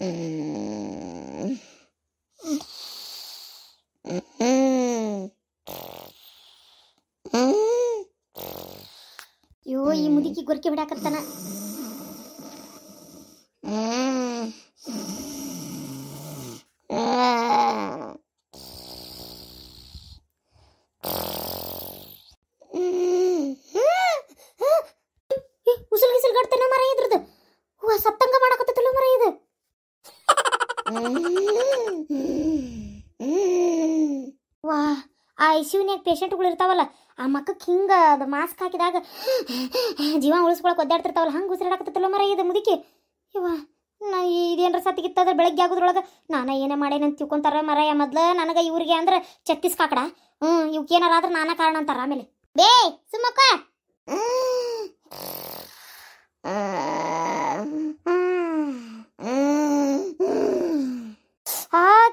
ಅಯ್ಯೋ ಈ ಮುದುಕಿ ಗೊರಕೆ ಬಿಡಾಕತ್ತಾನ ಐ ಸಿ ಪೇಷಂಟ್ಗಳು ಇರ್ತಾವಲ್ಲ ಆ ಮಕ್ಕಕ್ಕೆ ಹಿಂಗೆ ಅದು ಮಾಸ್ಕ್ ಹಾಕಿದಾಗ ಜೀವ ಉಳಿಸ್ಕೊಳಕ್ಕೆ ಒದ್ದಾಡ್ತಿರ್ತಾವಲ್ಲ ಹಂಗೆ ಉಸಿರಾಡಕತ್ತಲ್ಲ ಮರ ಇದು ಮುದುಕಿ ಇವ ನಾ ಇದೇನಾರ ಸತ್ತಿಗಿತ್ತಂದ್ರೆ ಬೆಳಗ್ಗೆ ಆಗೋದ್ರೊಳಗೆ ನಾನು ಏನೇ ಅಂತ ತಿಳ್ಕೊಂತಾರ ಮರಯ ಮೊದ್ಲು ನನಗೆ ಇವ್ರಿಗೆ ಅಂದ್ರೆ ಛತ್ತೀಸ್ ಕಾಕಡ ಹ್ಞೂ ಇವಕ್ಕೆ ಏನಾರ ಆದ್ರೆ ನಾನಾ ಕಾರಣ ಅಂತಾರ ಆಮೇಲೆ ಬೇ ಸುಮ್ಮಕ್ಕ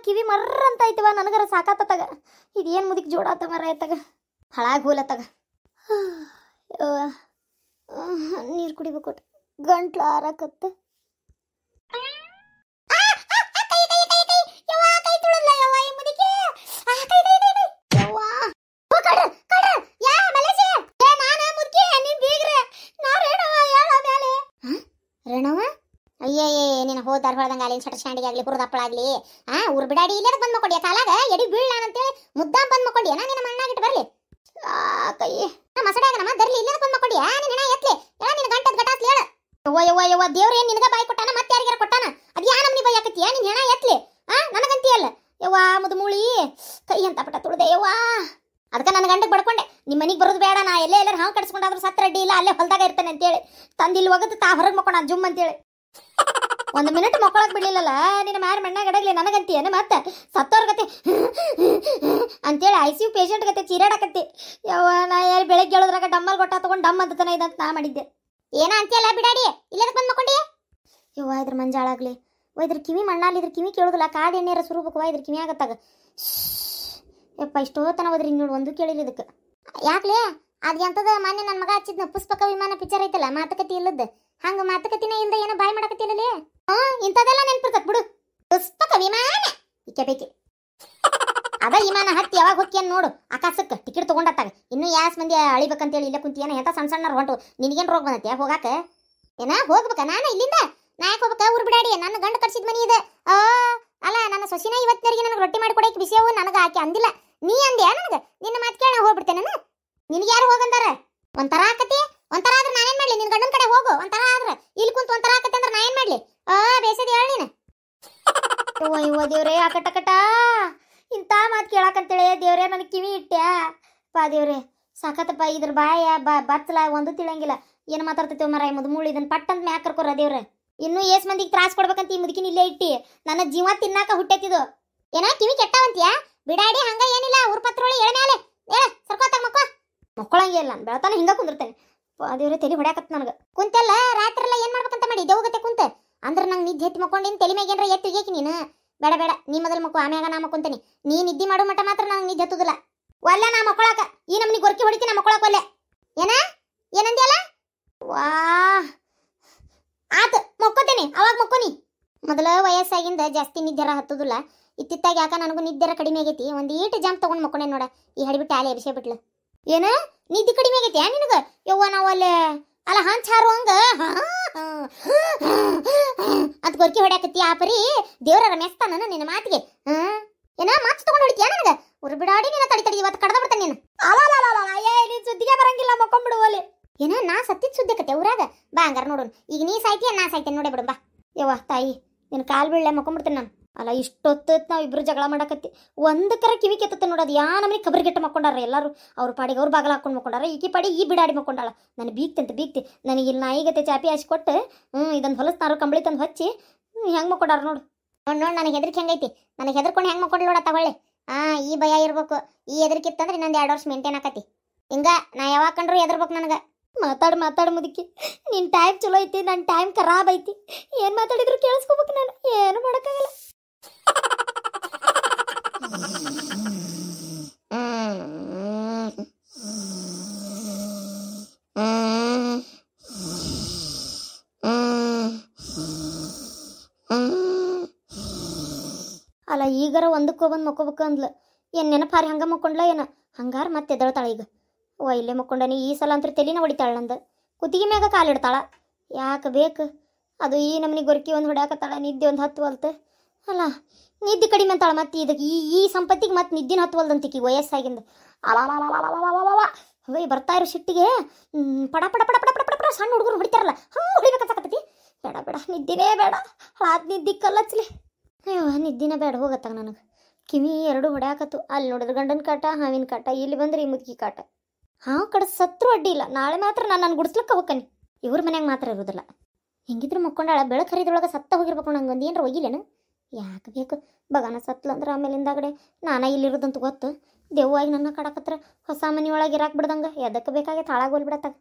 ಕಿವಿ ಮರ್ರ ಅಂತ ಐತವ ನನಗರ ಸಾಕಾತತಗ ಇದೇನು ಮುದಿಕ್ ಜೋಡಾತ ಮರ ಐತಗ ಹಳಾಗ ಹೋಲತ್ತಗ ನೀರು ಕುಡಿಬೇಕು ಗಂಟ್ಲು ಆರಾಕತ್ತ ರಣವ ಏ ನೀನು ಹೋದ ಧಾರವಾಡದಂಗ ಆಗಲಿ ಶಟರ್ ಸ್ಟ್ಯಾಂಡಿಗೆ ಆಗಲಿ ಹುರಿದಪ್ಪಳ ಆಗಲಿ ಆ ಊರು ಇಲ್ಲೇ ಬಂದು ಮಕ್ಕೊಂಡಿ ಕಾಲಾಗ ಎಡಿ ಬೀಳ ಅಂತೇಳಿ ಮುದ್ದಾ ಬಂದು ಮಕ್ಕೊಂಡಿ ನಾ ನಿನ್ನ ಮಣ್ಣಾಗಿಟ್ಟು ಬರಲಿ ಕೈ ಮಸಡಾಗ ನಮ್ಮ ದರ್ಲಿ ಇಲ್ಲೇ ಬಂದು ಮಕ್ಕೊಂಡಿ ನಿನ್ನ ಎತ್ಲಿ ಹೇಳ ನಿನ್ನ ಗಂಟದ ಗಟಾಸ್ಲಿ ಹೇಳ ಯವ್ವ ಯವ್ವ ಯವ್ವ ದೇವ್ರೇ ನಿನಗ ಬಾಯಿ ಕೊಟ್ಟಾನ ಮತ್ತೆ ಯಾರಿಗಾರ ಕೊಟ್ಟಾನ ಅದು ಯಾ ನಮ್ಮ ಬಾಯಿ ಹಾಕತ್ತೀಯ ನಿನ್ನ ಹೆಣ ಎತ್ಲಿ ಆ ನನಗಂತೀಯಲ್ಲ ಯವ್ವ ಮುದ್ಮೂಳಿ ಕೈ ಅಂತ ಪಟ ತುಳಿದೆ ಯವ್ವ ಅದಕ್ಕೆ ನನ್ನ ಗಂಡಕ್ಕೆ ಬಡ್ಕೊಂಡೆ ನಿಮ್ಮ ಮನೆಗೆ ಬರೋದು ಬೇಡ ನಾ ಎಲ್ಲೇ ಎಲ್ಲರೂ ಹಾವು ಕಟ್ಸ್ಕೊಂಡಾದ್ರೂ ಸತ್ತ ರೆಡ್ಡಿ ಇಲ್ಲ ಅಲ್ಲೇ ಹೊಲ್ದಾಗ ಇರ್ತಾನೆ ಅಂತೇಳಿ ತಂದಿಲ್ಲಿ ಒಗದು ತಾ ಹೊರಗೆ ಮಕ್ಕೊಂಡ ಜುಮ್ ಅಂತೇಳಿ ಒಂದು ಮಿನಿಟ್ ಮಕ್ಕಳಕ್ ಬಿಡ್ಲಿಲ್ಲಲ್ಲ ನಿನ್ನ ಮ್ಯಾರ ಮಣ್ಣಾಗ ಅಡಗ್ಲಿ ಏನು ಮತ್ತೆ ಸತ್ತೋರ್ ಕತೆ ಅಂತೇಳಿ ಐ ಸಿ ಯು ಪೇಷಂಟ್ ಕತೆ ಚೀರಾಡಕತ್ತಿ ಯಾವ ನಾ ಯಾರು ಬೆಳಗ್ಗೆ ಹೇಳೋದ್ರಾಗ ಡಮ್ಮಲ್ ಗೊಟ್ಟ ತಗೊಂಡು ಡಮ್ ಅಂತತನ ಇದಂತ ನಾ ಮಾಡಿದ್ದೆ ಏನ ಅಂತೇಳ ಬಿಡಾಡಿ ಇಲ್ಲದಕ್ಕೆ ಬಂದು ಮಕ್ಕೊಂಡಿ ಯವ್ವ ಇದ್ರ ಮಂಜಾಳಾಗ್ಲಿ ಓ ಇದ್ರ ಕಿವಿ ಮಣ್ಣಲ್ಲಿ ಇದ್ರ ಕಿವಿ ಕೇಳೋದಿಲ್ಲ ಕಾದ ಎಣ್ಣೆರ ಸುರಬೇಕು ಇದ್ರ ಕಿವಿ ಆಗತ್ತಾಗ ಯಪ್ಪ ಇಷ್ಟೋ ತನ ಹೋದ್ರಿ ನೋಡು ಒಂದು ಕೇಳಿಲ್ಲ ಇದಕ್ಕೆ ಯಾಕ್ಲೇ ಅದು ಎಂಥದ ಮೊನ್ನೆ ನನ್ನ ಮಗ ಹಚ್ಚಿದ್ನ ಪುಸ್ತಕ ವಿಮಾನ ಪಿಕ್ಚರ್ ಐತಲ್ಲ ಮಾತುಕತೆ ಇಲ್ಲದ್ದು ಹಂಗ ಮಾತುಕತಿನ ಇಲ್ದ ಏನೋ ಬಾಯ್ ಮಾಡಕತ್ತಿಲ್ಲ ಹಾ ಇಂಥದೆಲ್ಲ ನೆನ್ಪಿರ್ತಕ್ ಬಿಡು ಪುಸ್ತಕ ವಿಮಾನ ಇಕ್ಕೆ ಅದ ವಿಮಾನ ಹತ್ತಿ ಯಾವಾಗ ಹೊಕ್ಕಿಯನ್ ನೋಡು ಆಕಾಶಕ್ಕೆ ಟಿಕೆಟ್ ತಗೊಂಡತ್ತಾಗ ಇನ್ನು ಯಾಸ್ ಮಂದಿ ಅಳಿಬೇಕಂತೇಳಿ ಇಲ್ಲ ಕುಂತಿಯೇನ ಎಂತ ಸಣ್ಣ ಸಣ್ಣ ಹೊಂಟು ನಿನಗೇನು ರೋಗ ಬಂದತ್ತೆ ಹೋಗಾಕ ಏನ ಹೋಗ್ಬೇಕ ನಾನು ಇಲ್ಲಿಂದ ನಾ ಯಾಕೆ ಹೋಗ್ಬೇಕ ಊರು ಬಿಡಾಡಿ ನನ್ನ ಗಂಡ ಕಟ್ಸಿದ ಮನಿ ಇದೆ ಆ ಅಲ್ಲ ನನ್ನ ಸೊಸಿನ ಇವತ್ತಿನರಿಗೆ ನನಗೆ ರೊಟ್ಟಿ ಮಾಡ್ಕೊಡಕ್ಕೆ ಬಿಸಿಯವು ನನಗೆ ಆಕೆ ಅಂದಿಲ್ಲ ನೀ ಅಂದ್ಯಾ ನನಗೆ ನಿನ್ನ ಮಾತು ಕೇಳ ಹೋಗ್ಬಿಡ್ತೇನೆ ನಾನು ನಿನಗೆ ಯಾರು ಹೋಗಂದಾರ ಒಂಥರ ಆಕತಿ ಒಂಥರ ಆದ್ರೆ ನಾನೇನ್ ಮಾಡ್ಲಿ ನಿನ್ ಗಂಡನ ಕಡೆ ಹೋಗು ಒಂಥರ ಆದ್ರೆ ಇಲ್ಲಿ ಕುಂತು ಒಂಥರ ಆಕತ್ತೆ ಅಂದ್ರೆ ನಾ ಏನು ಮಾಡ್ಲಿ ಆ ಬೇಸದ ಹೇಳಿನ ನೀನು ಅಯ್ಯೋ ದೇವ್ರೇ ಆಕಟ ಕಟ ಇಂಥ ಮಾತು ಕೇಳಾಕಂತೇಳಿ ದೇವ್ರೇ ನನಗೆ ಕಿವಿ ಇಟ್ಟೆ ಪಾ ದೇವ್ರೇ ಸಾಕತ್ತಪ್ಪ ಇದ್ರ ಬಾಯ ಬಾ ಒಂದು ತಿಳಿಯಂಗಿಲ್ಲ ಏನು ಮಾತಾಡ್ತೈತೆ ಮರ ಮುದ್ ಮುಳ್ಳು ಇದನ್ನ ಪಟ್ಟಂತ ಅಂತ ಮ್ಯಾಕ್ ಕರ್ಕೋರ ದೇವ್ರೆ ಇನ್ನೂ ಏಸ್ ಮಂದಿಗೆ ತ್ರಾಸ್ ಕೊಡ್ಬೇಕಂತ ಈ ಮುದುಕಿನ ಇಲ್ಲೇ ಇಟ್ಟಿ ನನ್ನ ಜೀವ ತಿನ್ನಾಕ ಹುಟ್ಟೆತ್ತಿದು ಏನೋ ಕಿವಿ ಕೆಟ್ಟವಂತೀಯ ಬಿಡಾಡಿ ಹಂಗ ಏನಿಲ್ಲ ಊರ್ ಪತ್ರೊಳಿ ಹೇಳ ಮೇಲೆ ಸರ್ಕೋತಾಗ ಮಕ್ಕಳಂಗೆ ಇಲ್ಲ ಬೆಳತಾನೆ ಹಿಂಗ ಕುಂದಿರ್ತೇನೆ ದೇವ್ರೆ ತಲೆ ಹೊಡ್ಯಾಕತ್ ನನಗೆ ಕುಂತೆಲ್ಲ ರಾತ್ರಿಲ್ಲ ಏನು ಮಾಡ್ಬೇಕಂತ ಮಾಡಿ ದೇವಗತ್ತೆ ಕುಂತ ಅಂದ್ರೆ ನಂಗೆ ನಿದ್ದೆ ಎತ್ತಿ ಮಕ್ಕೊಂಡಿನ ತಲೆ ಮೇಗೇನ್ರ ಎತ್ತು ಏಕಿ ನೀನು ಬೇಡ ಬೇಡ ನೀ ಮೊದಲು ಮಕ್ಕು ಆಮ್ಯಾಗ ನಾ ಮಕ್ಕೊಂತೀನಿ ನೀ ನಿದ್ದೆ ಮಾಡೋ ಮಟ್ಟ ಮಾತ್ರ ನಂಗೆ ನಿದ್ದೆ ಹತ್ತುದಿಲ್ಲ ಒಲ್ಲ ನಾ ಮಕ್ಕೊಳಕ ಈ ನಮ್ನಿ ಗೊರ್ಕಿ ಹೊಡಿತೀನಿ ನಾ ಮಕ್ಕೊಳಕ ಒಲ್ಲೆ ಏನ ಏನಂದ್ಯಲ್ಲ ವಾ ಆತ ಮಕ್ಕೋತೇನೆ ಅವಾಗ ಮಕ್ಕೋನಿ ಮೊದಲ ವಯಸ್ಸಾಗಿಂದ ಜಾಸ್ತಿ ನಿದ್ದೆರ ಹತ್ತುದಿಲ್ಲ ಇತ್ತಿತ್ತಾಗ ಯಾಕ ನನಗೂ ನಿದ್ದೆರ ಕಡಿಮೆ ಆಗೈತಿ ಒಂದು ಈಟು ಜಾಮ್ ತೊಗೊಂಡು ಮಕ್ಕೊಂಡೆ ನೋಡ ಈ ಹಡಿಬಿಟ್ಟು ಆಲೆ ಅಭಿಷೇಕ ಬಿಟ್ಲು ಏನ ನಿದ್ದೆ ಕಡಿಮೆ ಆಗೈತಿ ಓಲೆ ಅಲ್ಲ ಹಂಚ್ ಹಾರು ಹಂಗ ಅಂತ ಗೊರ್ಕಿ ಹೊಡ್ಯಾಕತ್ತಿ ಆ ಪರಿ ದೇವ್ರ ಮೆಸ್ತಾನ ನಿನ್ನ ಮಾತಿಗೆ ಏನ ಮಾತು ತಗೊಂಡ್ ಹೊಡಿತೀಯ ನನಗೆ ಬಿಡಾಡಿ ನಿನ್ನ ತಡಿ ತಡಿ ಇವತ್ತು ಕಡ್ದ ಬಿಡ್ತಾನೆ ನೀನು ಏ ನೀನು ಸುದ್ದಿಗೆ ಬರಂಗಿಲ್ಲ ಮಕ್ಕೊಂಡ್ಬಿಡುವಲ್ಲಿ ಏನ ನಾ ಸತ್ತಿದ್ ಸುದ್ದಿ ಕತೆ ಊರಾಗ ಬಾ ಹಂಗಾರ ನೋಡೋಣ ಈಗ ನೀ ಸಾಯ್ತಿಯ ನಾ ಸಾಯ್ತೇನೆ ನೋಡೇ ಬಿಡು ಬಾ ಯವ್ವ ತಾಯಿ ನಿನ್ನ ಕಾಲು ಬೀಳ್ಲೆ ಮಕ್ಕೊಂಬಿಡ್ತೀನಿ ನಾನು ಅಲ್ಲ ಇಷ್ಟೊತ್ತು ನಾವು ಇಬ್ಬರು ಜಗಳ ಮಾಡಕತ್ತಿ ಒಂದು ಕರ ಕಿವಿ ಕೆತ್ತತ್ತೆ ನೋಡೋದು ಯಾ ನಮಗೆ ಕಬ್ರಿ ಗೆಟ್ಟ ಎಲ್ಲರೂ ಅವ್ರ ಪಾಡಿಗೆ ಅವ್ರು ಬಾಗಲ ಹಾಕೊಂಡು ಮಕ್ಕೊಂಡಾರ ಈಕಿ ಪಾಡಿ ಈ ಬಿಡಾಡಿ ಮಕ್ಕೊಂಡಾಳ ನಾನು ಅಂತ ಬೀಗ್ತಿ ನನಗೆ ಇಲ್ಲಿ ಈಗತೆ ಚಾಪಿ ಹಾಸಿ ಕೊಟ್ಟು ಹ್ಞೂ ಇದನ್ನು ಹೊಲಸ್ನಾರು ಕಂಬಳಿ ತಂದು ಹಚ್ಚಿ ಹೆಂಗೆ ಮಕ್ಕೊಂಡಾರ ನೋಡು ನೋಡಿ ನೋಡಿ ನನಗೆ ಹೆದರಿಕೆ ಹೆಂಗೈತಿ ನನಗೆ ಹೆದರ್ಕೊಂಡು ಹೆಂಗೆ ಮಕ್ಕೊಂಡು ನೋಡ ಆ ಹಾಂ ಈ ಭಯ ಇರ್ಬೇಕು ಈ ಹೆದರ್ಕಿತ್ತಂದ್ರೆ ಇನ್ನೊಂದು ಎರಡು ವರ್ಷ ಮೇಂಟೈನ್ ಆಕತಿ ಹಿಂಗ ನಾ ಯಾವಾಗ ಕಂಡ್ರು ಹೆದರ್ಬೇಕು ನನಗೆ ಮಾತಾಡು ಮಾತಾಡು ಮುದಕ್ಕೆ ನಿನ್ನ ಟೈಮ್ ಚಲೋ ಐತಿ ನನ್ನ ಟೈಮ್ ಖರಾಬ್ ಐತಿ ಏನು ಮಾತಾಡಿದ್ರು ಕೇಳಿಸ್ಕೋಬೇಕು ನಾನು ಏನು ಮಾಡೋಕ್ಕಾಗಲ್ಲ ಅಲ್ಲ ಈಗಾರ ಒಂದಕ್ಕೆ ಬಂದು ಮಕ್ಕೋಬೇಕು ಅಂದ್ಲ ಏನು ನೆನಪಾರಿ ಹಂಗ ಮಕ್ಕೊಂಡ್ಲ ಏನ ಹಂಗಾರ ಮತ್ತೆ ಎದಳ್ತಾಳ ಈಗ ಓ ಇಲ್ಲೇ ಮಕ್ಕೊಂಡನಿ ಈ ಸಲ ತೆಲಿನ ತಲೆನ ಹೊಡಿತಾಳಂದ ಕುತ್ತಿಗೆ ಮ್ಯಾಗ ಕಾಲಿಡ್ತಾಳ ಯಾಕೆ ಬೇಕು ಅದು ಈ ನಮ್ನಿ ಗೊರ್ಕಿ ಒಂದು ಹೊಡ್ಯಾಕತ್ತಾಳ ನಿದ್ದೆ ಒಂದು ಹತ್ತು ಅಲ್ತ ಅಲ್ಲ ನಿದ್ದೆ ಕಡಿಮೆ ಅಂತಾಳ ಮತ್ತೆ ಇದಕ್ಕೆ ಈ ಸಂಪತ್ತಿಗೆ ಮತ್ತೆ ನಿದ್ದಿನ ಹತ್ತುವಲ್ದಂತಿಕಿ ವಯಸ್ಸಾಗಿಂದ ಅಲಾಲಾಲಾಲಾಲಾಲಾಲಾಲ ಅವೇ ಬರ್ತಾ ಇರೋ ಸಿಟ್ಟಿಗೆ ಪಡ ಪಡ ಪಡ ಪಡ ಪಡ ಪಡ ಪಡ ಸಣ್ಣ ಹುಡುಗರು ಹೊಡಿತಾರಲ್ಲ ಹ್ಞೂ ಹೊಡಿಬೇಕಂತಕತ್ತೈತಿ ಬೇಡ ಬೇಡ ನಿದ್ದಿನೇ ಬೇಡ ಅದು ನಿದ್ದಿ ಕಲ್ಲಚ್ಲಿ ಅಯ್ಯೋ ನಿದ್ದಿನ ಬೇಡ ಹೋಗತ್ತಾಗ ನನಗೆ ಕಿವಿ ಎರಡು ಹೊಡ್ಯಾಕತ್ತು ಅಲ್ಲಿ ನೋಡಿದ್ರೆ ಗಂಡನ ಕಾಟ ಹಾವಿನ ಕಾಟ ಇಲ್ಲಿ ಬಂದ್ರೆ ಈ ಮುದುಕಿ ಕಾಟ ಹಾವು ಕಡೆ ಸತ್ರು ಅಡ್ಡಿ ಇಲ್ಲ ನಾಳೆ ಮಾತ್ರ ನಾನು ನನ್ನ ಗುಡಿಸ್ಲಕ್ಕೆ ಹೋಗ್ಕನಿ ಇವ್ರ ಮನ್ಯಾಗ ಮಾತ್ರ ಇರೋದಿಲ್ಲ ಹೆಂಗಿದ್ರು ಮಕ್ಕೊಂಡಾಳ ಬೆಳಕರಿದ್ರೊಳಗೆ ಸತ್ತ ಹೋಗಿರ್ಬೇಕು ನಂಗೊಂದು ಏನರ ಒಯ್ಯಿಲೇನು ಯಾಕೆ ಬೇಕು ಬಗಾನ ಸತ್ಲಂದ್ರೆ ಆಮೇಲಿಂದಾಗಡೆ ನಾನೇ ಇಲ್ಲಿರೋದಂತ ಗೊತ್ತು ದೇವಾಗಿ ನನ್ನ ಕಡಕತ್ರ ಹೊಸ ಮನೆ ಒಳಗೆ ಇರಾಕ್ ಬಿಡ್ದಂಗೆ ಎದಕ್ಕೆ ಬೇಕಾಗಿ ಹಾಳಾಗೋಲ್ ಬಿಡತ್ತಾಗ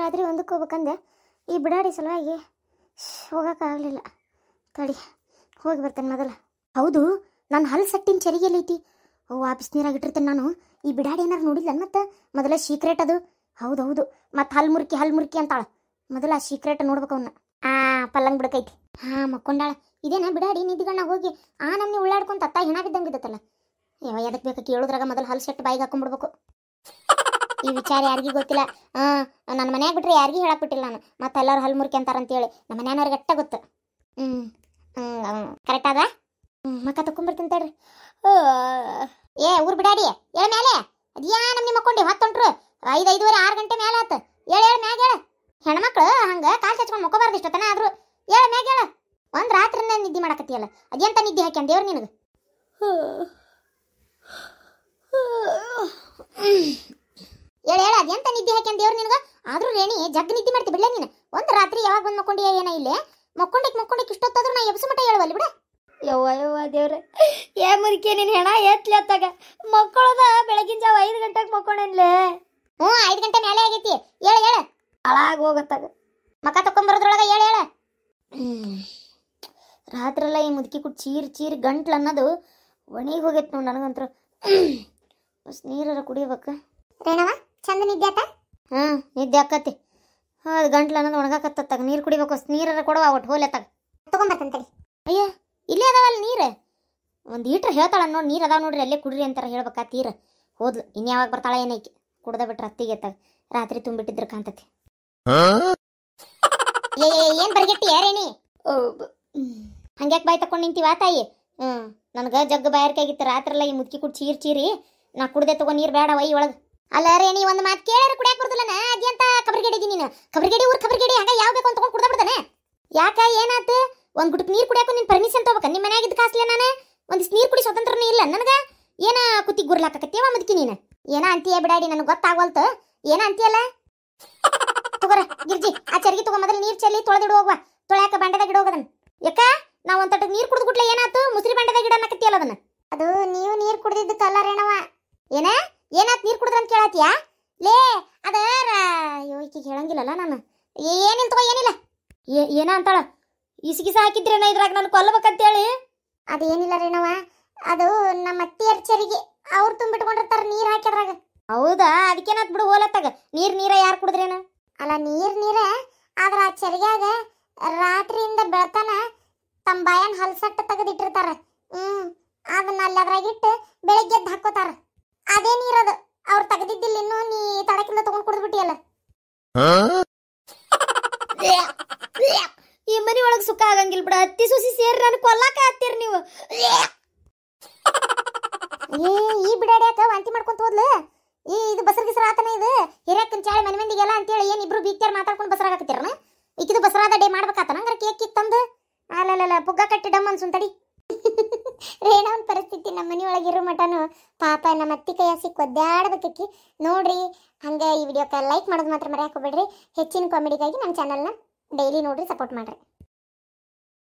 ರಾತ್ರಿ ಒಂದಕ್ಕೆ ಹೋಗ್ಬೇಕಂದೆ ಈ ಬಿಡಾಡಿ ಸಲುವಾಗಿ ಹೋಗೋಕ್ಕಾಗಲಿಲ್ಲ ತಡಿ ಹೋಗಿ ಬರ್ತೇನೆ ಮೊದಲ ಹೌದು ನಾನು ಹಲ್ ಸಟ್ಟಿನ ಐತಿ ಓ ಆ ಬಿಸಿನೀರಾಗ ಇಟ್ಟಿರ್ತೇನೆ ನಾನು ಈ ಬಿಡಾಡಿ ಏನಾರು ನೋಡಿಲ್ಲ ಮತ್ತೆ ಮೊದಲ ಸೀಕ್ರೆಟ್ ಅದು ಹೌದು ಹೌದು ಮತ್ತೆ ಹಲ್ ಮುರ್ಕಿ ಹಲ್ ಮುರ್ಕಿ ಅಂತಾಳ ಮೊದಲ ಆ ಸೀಕ್ರೆಟ್ ನೋಡ್ಬೇಕು ಅವನ್ನ ಆ ಪಲ್ಲಂಗ್ ಬಿಡಕೈತಿ ಹಾ ಮಕ್ಕೊಂಡಾಳ ಇದೇನ ಬಿಡಾಡಿ ನಿಧಿಗಳನ್ನ ಹೋಗಿ ಆ ನಮ್ಮನೆ ಉಳ್ಳಾಡ್ಕೊಂತ ಅತ್ತ ಏನಾಗಿದ್ದಂಗೆ ಇದ್ದತ್ತಲ್ಲ ಯಾವ ಎದಕ್ಕೆ ಬೇಕು ಕೇಳೋದ್ರಾಗ ಮೊದಲು ಹಲ್ ಸೆಟ್ ಬಾಯಿಗೆ ಹಾಕೊಂಡ್ಬಿಡ್ಬೇಕು ಈ ವಿಚಾರ ಯಾರಿಗೂ ಗೊತ್ತಿಲ್ಲ ಹಾಂ ನನ್ನ ಮನ್ಯಾಗ ಬಿಟ್ರೆ ಯಾರಿಗೂ ಹೇಳಕ್ ಬಿಟ್ಟಿಲ್ಲ ನಾನು ಮತ್ತೆ ಎಲ್ಲರೂ ಹಲ್ ಮುರ್ಕೆ ಅಂತಾರಂತೇಳಿ ನಮ್ಮ ಮನೆಯವ್ರಿಗೆ ಅಟ್ಟ ಗೊತ್ತು ಹ್ಞೂ ಹ್ಞೂ ಕರೆಕ್ಟ್ ಅದ ಮಕ್ಕ ತಕೊಂಬರ್ತೀನಿ ತಡ್ರಿ ಏ ಊರ್ ಬಿಡಾಡಿ ಏಳ ಮೇಲೆ ಅದ್ಯಾ ನಮ್ಮ ನಿಮ್ಮ ಕೊಂಡಿ ಹೊತ್ತೊಂಟ್ರು ಐದು ಐದುವರೆ ಆರು ಗಂಟೆ ಮೇಲೆ ಆತ ಏಳ ಹೇಳ ಮ್ಯಾಗ ಹೇಳ ಹೆಣ್ಮಕ್ಳು ಹಂಗ ಕಾಲು ಹಚ್ಕೊಂಡು ಮುಕ್ಕೋಬಾರ್ದು ಇಷ್ಟೊತ್ತನ ಆದ್ರು ಏಳ ಮ್ಯಾಗ ಹೇಳ ಒಂದ್ ರಾತ್ರಿನ ನಿದ್ದೆ ಮಾಡಕತ್ತೀಯಲ್ಲ ಅದೇಂತ ನಿದ್ದೆ ಹಾಕ್ಯಾನ್ ದೇವ್ರ ನಿನಗೆ ಹೇಳ ಹೇಳ ಅದೇಂತ ನಿದ್ದೆ ಹಾಕ್ಯಂದ ದೇವ್ರ ನಿನಗೆ ಆದ್ರೂ ರೇಣಿ ಜಗ್ ನಿದ್ದೆ ಮಾಡ್ತಿ ಬಿಡ್ಲೇ ನೀನು ಒಂದ್ ರಾತ್ರಿ ಯಾವಾಗ ಬಂದು ಮಕ್ಕೊಂಡಿಯ ಏನ ಇಲ್ಲಿ ಮಕ್ಕೊಂಡಿಕ್ ಮಕ್ಕೊಂಡಿಕ್ ಇಷ್ಟೊತ್ತಾದ್ರೂ ನಾ ಎಬ್ಸು ಮಟ್ಟ ಹೇಳುವಲ್ಲಿ ಬಿಡ ಯವ್ವ ಯವ್ವ ದೇವ್ರೆ ಏ ಮುರಿಕೆ ನೀನು ಹೆಣ ಎತ್ಲತ್ತಾಗ ಮಕ್ಕಳದ ಬೆಳಗಿನ ಜಾವ ಐದು ಗಂಟೆಗೆ ಮಕ್ಕೊಂಡೇನ್ಲೆ ಹ್ಞೂ ಐದು ಗಂಟೆ ಮೇಲೆ ಆಗೈತಿ ಹೇಳ ಹೇಳ ಅಳಾಗ ಹೋಗತ್ತಾಗ ಮಕ್ಕ ತಕೊಂಬರೋದ್ರೊಳಗೆ ಹೇಳ ಹೇಳ ರಾತ್ರೆಲ್ಲ ಈ ಮುದುಕಿ ಕುಟ್ ಚೀರ್ ಚೀರ್ ಗಂಟ್ಲು ಅನ್ನೋದು ಒಣಗಿ ಹೋಗೈತೆ ನೋಡಿ ನನಗಂತೂ ಬಸ್ ನೀರಾರ ಕುಡಿಬೇಕು ರೇಣವ ಚಂದ ನಿದ್ದೆ ಆತ ಹಾಂ ನಿದ್ದೆ ಆಕತಿ ಹಾಂ ಅದು ಗಂಟ್ಲು ಅನ್ನೋದು ಒಣಗಾಕತ್ತಾಗ ನೀರು ಕುಡಿಬೇಕು ನೀರಾರ ಕೊಡವ ಒಟ್ಟು ಹೋಲೆ ತಗ ತಗೊಂಬರ್ತಂತಡಿ ಅಯ್ಯೋ ಇಲ್ಲೇ ಅದಾವಲ್ಲ ನೀರು ಒಂದು ಲೀಟ್ರ್ ಹೇಳ್ತಾಳೆ ನೋಡಿ ನೀರು ಅದಾವ ನೋಡ್ರಿ ಅಲ್ಲೇ ಕುಡ್ರಿ ಅಂತಾರೆ ಹೇಳ್ಬೇಕಾ ತೀರ ಹೋದ್ಲು ಯಾವಾಗ ಬರ್ತಾಳೆ ಏನೈಕೆ ಕುಡ್ದ ಬಿಟ್ರೆ ಅತ್ತಿಗೆ ರಾತ್ರಿ ತುಂಬಿಟ್ಟಿದ್ರೆ ಕಾಂತತಿ ಏನ್ ಬರ್ಗೆಟ್ಟಿ ಯಾರೇನಿ ಹಂಗ್ಯಾಕ್ ಬಾಯ್ ತಕೊಂಡ್ ನಿಂತೀವ ತಾಯಿ ಹ್ಮ್ ನನ್ಗ ಜಗ್ಗ ಬಾಯಾರಿಕಾಗಿತ್ತು ರಾತ್ರೆಲ್ಲ ಈ ಮುದ್ಕಿ ಕುಡ್ ಚೀರ್ ಚೀರಿ ನಾ ಕುಡ್ದೆ ತಗೋ ನೀರ್ ಬೇಡ ವೈ ಒಳಗೆ ಅಲ್ಲ ರೇ ನೀ ಒಂದು ಮಾತು ಕೇಳಿ ಕುಡಿಯಕ್ಕೆ ನಾ ಅದಿ ನೀನು ಕಬರ್ಗೆಡಿ ಊರ್ ಕಬರ್ಗೆಡಿ ಹಂಗ ಯಾವ ಬೇಕು ಅಂತ ಕುಡ್ದ ಯಾಕ ಏನಾಯ್ತು ಒಂದು ಗುಟಕ್ ನೀರು ಕುಡಿಯಾಕ ನಿನ್ ಪರ್ಮಿಷನ್ ತಗೋಬೇಕು ನಿಮ್ಮ ಮನ್ಯಾಗ ಇದ್ದ ಕಾಸ್ಲೆ ನಾನು ಒಂದಿಷ್ಟು ನೀರು ಕುಡಿ ಸ್ವತಂತ್ರನೇ ಇಲ್ಲ ನನಗೆ ಏನ ಕುತ್ತಿ ಗುರ್ಲಾಕತ್ತೀವ ಮದ್ಕಿ ನೀನು ಏನ ಅಂತೀಯ ಬಿಡಾಡಿ ನನಗೆ ಗೊತ್ತಾಗವಲ್ತು ಏನ ಅಂತೀಯಲ್ಲ ತಗೋರ ಗಿರ್ಜಿ ಆ ಚರ್ಗಿ ತಗೋ ಮೊದಲು ನೀರು ಚೆಲ್ಲಿ ತೊಳೆದಿಡು ಹೋಗ್ವಾ ತೊಳ್ಯಾಕ ಬಂಡದಾಗ ಇಡ ಹೋಗದನ್ ಯಾಕ ನಾವು ಒಂದು ತಟಕ್ ನೀರು ಕುಡಿದ್ಬಿಟ್ಲೆ ಏನಾತು ಮುಸ್ರಿ ಬಂಡದಾಗ ಗಿಡ ಕತ್ತಿಯಲ್ಲ ಅದನ್ನ ಅದು ನೀವು ನೀರು ಕುಡಿದಿದ್ದಕ್ಕೆ ಅಲ್ಲ ರೇಣವ ಏನ ಏನಾತ್ ನೀರು ಕುಡಿದ್ರ ಅಂತ ಕೇಳತ್ತೀಯಾ ಲೇ ಅದ ಅಯ್ಯೋ ಈಕಿಗೆ ಹೇಳಂಗಿಲ್ಲಲ್ಲ ನಾನು ಏನಿಲ್ಲ ತಗೋ ಏನಿಲ್ಲ ಏನ ಅಂತಾಳ ಇಸ್ಗಿಸ ಹಾಕಿದ್ರೇನ ಇದ್ರಾಗ ನಾನು ಕೊಲ್ಲಬೇಕಂತೇಳಿ ಅದೇನಿಲ್ಲ ರೇಣವ ಅದು ನಮ್ಮ ಅತ್ತಿಯರ್ ಚರಿಗೆ ಅವ್ರು ತುಂಬಿಟ್ಕೊಂಡಿರ್ತಾರ ನೀರ್ ಹಾಕಿದ್ರಾಗ ಹೌದಾ ಅದಕ್ಕೇನಾತ್ ಬಿಡು ಹೋಲತ್ತಾಗ ನೀರ್ ನೀರ ಯಾರು ಕುಡಿದ್ರೇನ ಅಲ್ಲ ನೀರ್ ನೀರ ಆದ್ರ ಆ ಚರಿಗ್ಯಾಗ ರಾತ್ರಿಯಿಂದ ಬೆಳತನ ತಮ್ಮ ಬಾಯನ್ ಹಲ್ಸಟ್ಟ ತೆಗೆದಿಟ್ಟಿರ್ತಾರ ಹ್ಮ್ ಅದನ್ನ ಅಲ್ಲಿ ಅದ್ರಾಗಿಟ್ಟು ಬೆಳಿಗ್ಗೆ ಎದ್ದು ಹಾಕೋತಾರ ಅದೇ ನೀರದು ಅವ್ರು ತೆಗೆದಿದ್ದಿಲ್ಲ ಇನ್ನೂ ನೀ ತಡಕಿಂದ ತಗೊಂಡ್ ಕುಡಿದ್ಬಿಟ್ಟಿಯಲ್ಲ ಸುಖ ಆಗಂಗಿಲ್ಲ ಬಿಡ ಅತ್ತಿ ಸುಸಿ ಸೇರಿ ನಾನು ಕೊಲ್ಲಾಕ ಹತ್ತೀರಿ ನೀವು ಏ ಈ ಬಿಡಾಡ್ಯಾಕ ವಾಂತಿ ಮಾಡ್ಕೊಂತ ಹೋದ್ಲು ಈ ಇದು ಬಸರ ಗಿಸರ ಆತನ ಇದು ಹಿರಿಯಕ್ಕನ ಚಾಳಿ ಮನೆ ಮಂದಿಗೆಲ್ಲ ಅಂತೇಳಿ ಏನು ಇಬ್ರು ಬೀಕ್ತಾರ ಮಾತಾಡ್ಕೊಂಡು ಬಸರ ಹಾಕತ್ತಿರನ ಇಕ್ಕಿದು ಬಸರಾದ ಡೇ ಮಾಡ್ಬೇಕಾತನ ಹಂಗಾರೆ ಕೇಕ್ ಕಿಕ್ ತಂದು ಅಲ್ಲಲ್ಲ ಪುಗ್ಗ ಕಟ್ಟಿ ಡಮ್ ಅನ್ಸುನ್ ರೇಣವನ್ ಪರಿಸ್ಥಿತಿ ನಮ್ಮ ಇರೋ ಮಟನು ಪಾಪ ನಮ್ಮ ಅತ್ತಿ ಕೈಯ ಸಿಕ್ಕ ಒದ್ದಾಡ್ಬೇಕಿ ನೋಡ್ರಿ ಹಂಗೆ ಈ ವಿಡಿಯೋಕ್ಕೆ ಲೈಕ್ ಮಾಡೋದು ಮಾತ್ರ ಮರೆಯಾಕೋಬೇಡ್ರಿ ಹೆಚ್ಚಿನ ಕಾಮಿಡಿಗಾಗಿ ನಮ್ಮ ಚಾನಲ್ನ ಡೈಲಿ ನೋಡ್ರಿ ಸಪೋರ್ಟ್ ಮಾಡ್ರಿ